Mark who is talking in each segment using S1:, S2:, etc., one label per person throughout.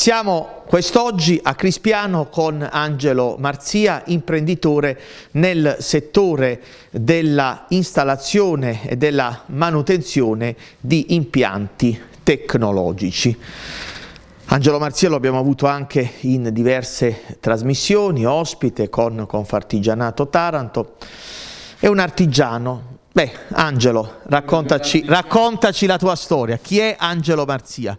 S1: Siamo quest'oggi a Crispiano con Angelo Marzia, imprenditore nel settore della installazione e della manutenzione di impianti tecnologici. Angelo Marzia lo abbiamo avuto anche in diverse trasmissioni, ospite con Confartigianato Taranto, è un artigiano. Beh, Angelo, raccontaci, raccontaci la tua storia. Chi è Angelo Marzia?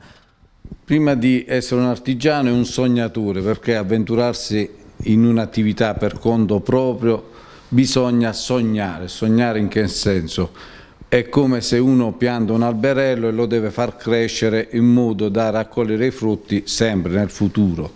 S2: prima di essere un artigiano è un sognatore perché avventurarsi in un'attività per conto proprio bisogna sognare, sognare in che senso? È come se uno pianta un alberello e lo deve far crescere in modo da raccogliere i frutti sempre nel futuro.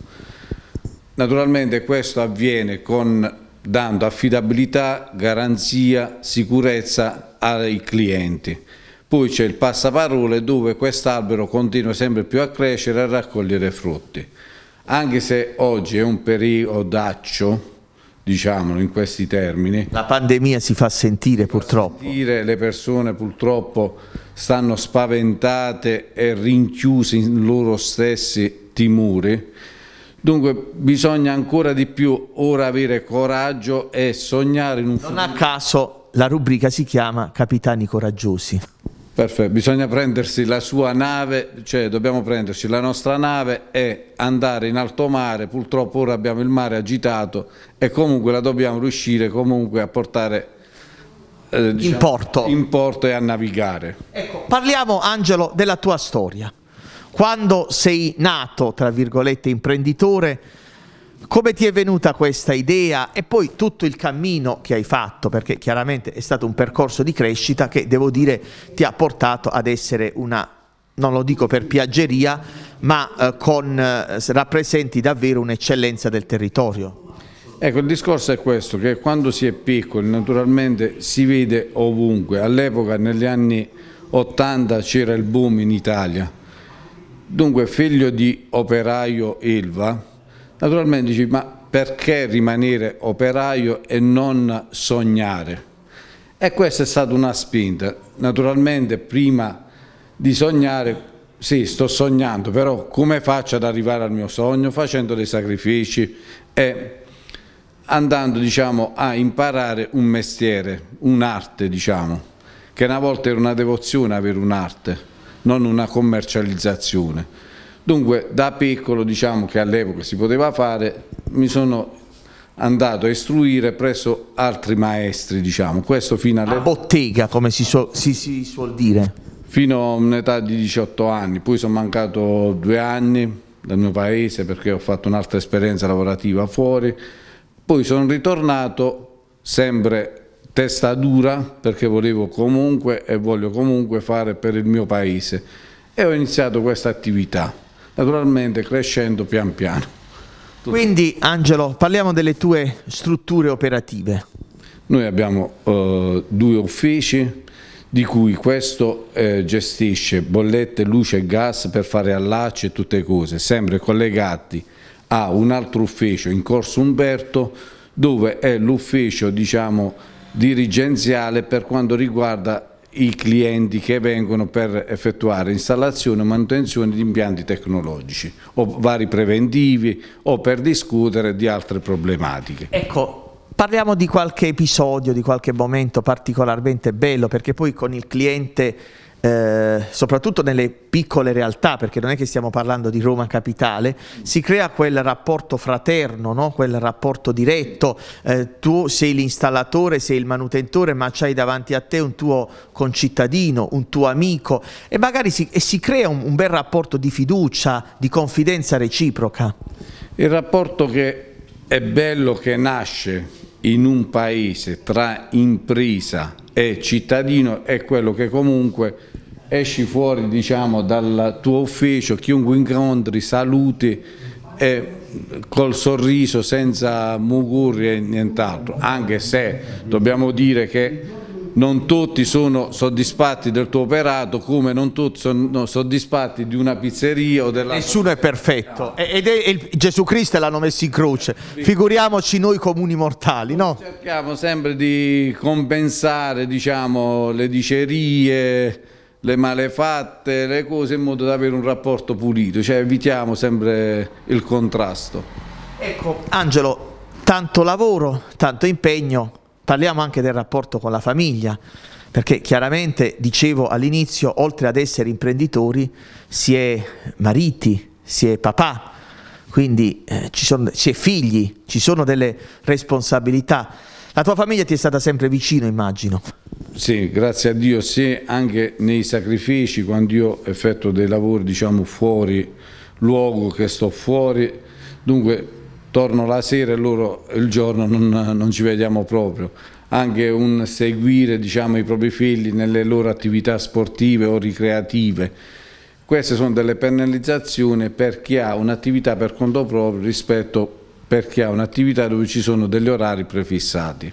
S2: Naturalmente questo avviene con, dando affidabilità, garanzia, sicurezza ai clienti. Poi c'è il passaparole dove quest'albero continua sempre più a crescere e a raccogliere frutti. Anche se oggi è un periodaccio, diciamolo in questi termini. La pandemia si fa sentire si purtroppo. Fa sentire, le persone purtroppo stanno spaventate e rinchiuse in loro stessi timori. Dunque bisogna ancora di più ora avere coraggio e sognare in un futuro. Non a caso
S1: la rubrica si chiama Capitani Coraggiosi. Perfetto,
S2: bisogna prendersi la sua nave, cioè dobbiamo prenderci la nostra nave e andare in alto mare, purtroppo ora abbiamo il mare agitato e comunque la dobbiamo riuscire comunque a portare eh, diciamo, in, porto. in porto e a navigare. Ecco,
S1: parliamo Angelo della tua storia. Quando sei nato, tra virgolette, imprenditore, come ti è venuta questa idea e poi tutto il cammino che hai fatto, perché chiaramente è stato un percorso di crescita che devo dire ti ha portato ad essere una, non lo dico per piaggeria, ma eh, con, eh,
S2: rappresenti davvero un'eccellenza del territorio. Ecco, il discorso è questo, che quando si è piccoli naturalmente si vede ovunque. All'epoca, negli anni 80, c'era il boom in Italia. Dunque, figlio di operaio Ilva, Naturalmente dici, ma perché rimanere operaio e non sognare? E questa è stata una spinta. Naturalmente prima di sognare, sì, sto sognando, però come faccio ad arrivare al mio sogno? Facendo dei sacrifici e andando diciamo, a imparare un mestiere, un'arte, diciamo, che una volta era una devozione avere un'arte, non una commercializzazione. Dunque da piccolo diciamo che all'epoca si poteva fare, mi sono andato a istruire presso altri maestri, diciamo, questo fino alla bottega come si, suol, si, si suol dire. Fino a un'età di 18 anni, poi sono mancato due anni dal mio paese perché ho fatto un'altra esperienza lavorativa fuori, poi sono ritornato sempre testa dura perché volevo comunque e voglio comunque fare per il mio paese e ho iniziato questa attività naturalmente crescendo pian piano. Quindi Angelo, parliamo delle tue strutture operative. Noi abbiamo eh, due uffici di cui questo eh, gestisce bollette, luce e gas per fare allacci e tutte cose, sempre collegati a un altro ufficio in Corso Umberto dove è l'ufficio diciamo, dirigenziale per quanto riguarda i clienti che vengono per effettuare installazione e manutenzione di impianti tecnologici o vari preventivi o per discutere di altre problematiche. Ecco. Parliamo di qualche
S1: episodio, di qualche momento particolarmente bello, perché poi con il cliente eh, soprattutto nelle piccole realtà, perché non è che stiamo parlando di Roma capitale, si crea quel rapporto fraterno, no? quel rapporto diretto, eh, tu sei l'installatore, sei il manutentore, ma c'hai davanti a te un tuo concittadino, un tuo amico e magari si, e si crea un, un bel rapporto di fiducia, di confidenza reciproca.
S2: Il rapporto che è bello che nasce in un paese tra impresa e cittadino è quello che comunque esci fuori diciamo, dal tuo ufficio, chiunque incontri saluti e col sorriso senza mugurri e nient'altro, anche se dobbiamo dire che non tutti sono soddisfatti del tuo operato come non tutti sono soddisfatti di una pizzeria o della... Nessuno è perfetto ed è
S1: il... Gesù Cristo l'hanno messo in croce, figuriamoci noi comuni mortali, no?
S2: Cerchiamo sempre di compensare diciamo, le dicerie, le malefatte, le cose in modo da avere un rapporto pulito, cioè evitiamo sempre il contrasto.
S1: Ecco, Angelo, tanto lavoro, tanto impegno, parliamo anche del rapporto con la famiglia, perché chiaramente, dicevo all'inizio, oltre ad essere imprenditori, si è mariti, si è papà, quindi eh, ci sono, si è figli, ci sono delle responsabilità la tua famiglia ti è stata sempre vicino, immagino.
S2: Sì, grazie a Dio, sì, anche nei sacrifici, quando io effetto dei lavori, diciamo, fuori luogo, che sto fuori, dunque torno la sera e loro il giorno non, non ci vediamo proprio. Anche un seguire, diciamo, i propri figli nelle loro attività sportive o ricreative. Queste sono delle penalizzazioni per chi ha un'attività per conto proprio rispetto a perché ha un'attività dove ci sono degli orari prefissati.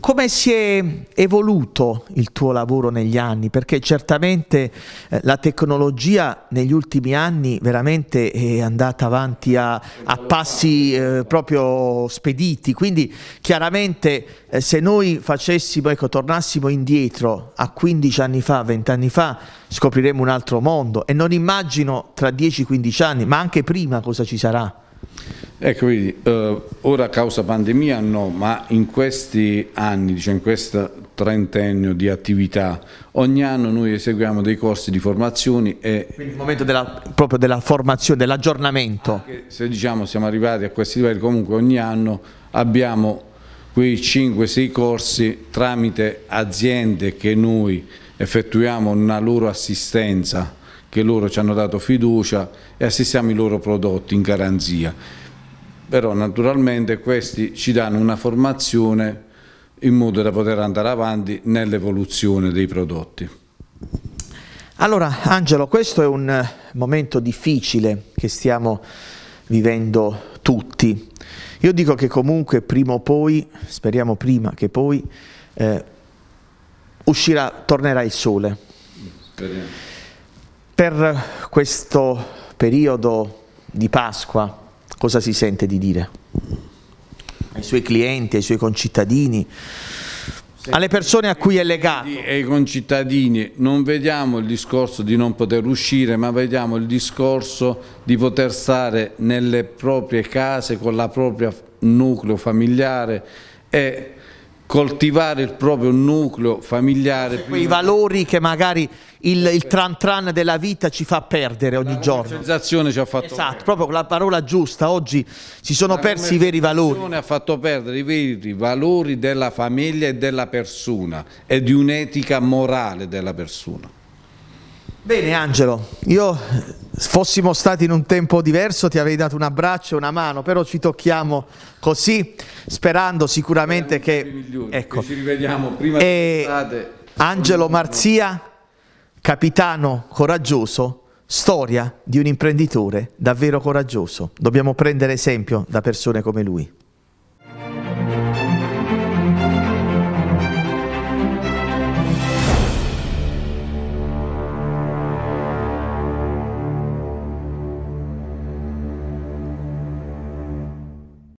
S1: Come si è evoluto il tuo lavoro negli anni? Perché certamente eh, la tecnologia negli ultimi anni veramente è andata avanti a, a passi eh, proprio spediti, quindi chiaramente eh, se noi facessimo, ecco, tornassimo indietro a 15 anni fa, 20 anni fa, scopriremmo un altro mondo e non immagino tra 10-15 anni, ma anche prima cosa ci sarà.
S2: Ecco, quindi, eh, ora causa pandemia no, ma in questi anni, diciamo, in questo trentennio di attività, ogni anno noi eseguiamo dei corsi di formazione e... Quindi il momento della, proprio della formazione, dell'aggiornamento. Se diciamo siamo arrivati a questi livelli, comunque ogni anno abbiamo quei 5-6 corsi tramite aziende che noi effettuiamo una loro assistenza che loro ci hanno dato fiducia e assistiamo i loro prodotti in garanzia. Però naturalmente questi ci danno una formazione in modo da poter andare avanti nell'evoluzione dei prodotti.
S1: Allora Angelo, questo è un momento difficile che stiamo vivendo tutti. Io dico che comunque prima o poi, speriamo prima che poi, eh, uscirà, tornerà il sole. Speriamo. Per questo periodo di Pasqua cosa si sente di dire? Ai suoi clienti, ai suoi concittadini,
S2: alle persone a cui è legato. E ai concittadini non vediamo il discorso di non poter uscire, ma vediamo il discorso di poter stare nelle proprie case con la propria nucleo familiare e coltivare il proprio nucleo familiare. Quei prima... valori che magari il,
S1: il, tran tran della vita ci fa perdere ogni la giorno. La sensazione ci ha fatto Esatto, perdere. proprio la parola
S2: giusta, oggi si sono la persi i veri valori. La ha fatto perdere i veri valori della famiglia e della persona e di un'etica morale della persona. Bene Angelo,
S1: io eh, fossimo stati in un tempo diverso ti avrei dato un abbraccio, e una mano, però ci tocchiamo così, sperando sicuramente che...
S2: ecco, che ci rivediamo prima e dell'estate.
S1: Angelo Marzia, capitano coraggioso, storia di un imprenditore davvero coraggioso. Dobbiamo prendere esempio da persone come lui.